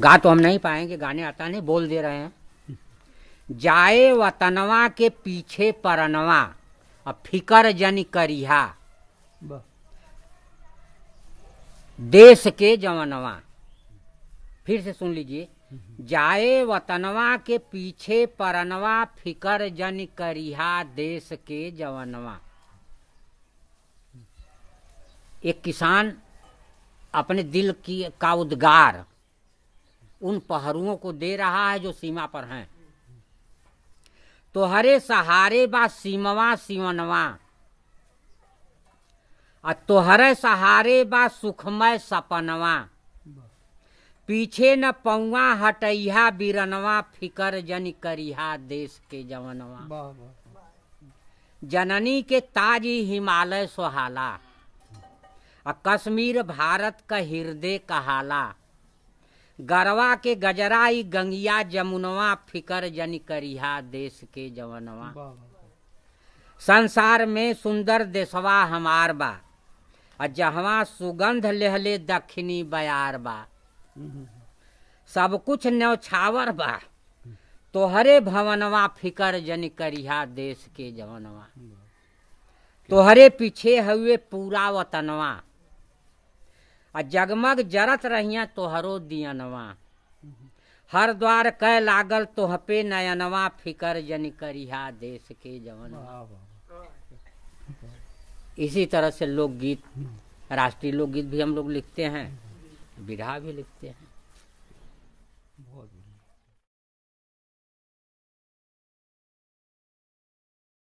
गा तो हम नहीं पाएंगे गाने आता नहीं बोल दे रहे हैं जाए वतनवा के पीछे परनवा और फिकर जन करिहा देश के जवनवा फिर से सुन लीजिए जाए वतनवा के पीछे परनवा फिकर जन करिहा देश के जवनवा एक किसान अपने दिल की का उद्गार उन पहरुओं को दे रहा है जो सीमा पर हैं तो हरे सहारे बा सीमवा सीवनवा आ तोहरे सहारे बा सुखमय सपनवा पीछे न पौआ हटैया बिरनवा फिकर जन करिहा देश के जवनवा जननी के ताजी हिमालय सोहाला आ कश्मीर भारत का हृदय कहाला गरवा के गजराई गंगिया जमुनवा फिकर जन करिया देश के जवनवा संसार में सुंदर देशवा हमार बा और जहवा सुगंध लेहले दक्षिणी बयार बा हम्म, हम्म, हम्म। सब कुछ न्यौछावर बा तोहरे भवनवा फिकर जन करिया देश के जवनवा तोहरे पीछे हुए पूरा वतनवा आ जगमग जरत रही तोहरो दियनवा हर द्वार कह लागल तोहपे नयनवा फिकर जन करिहा देश के जवन इसी तरह से लोकगीत राष्ट्रीय लोकगीत भी हम लोग लिखते हैं विरा भी लिखते हैं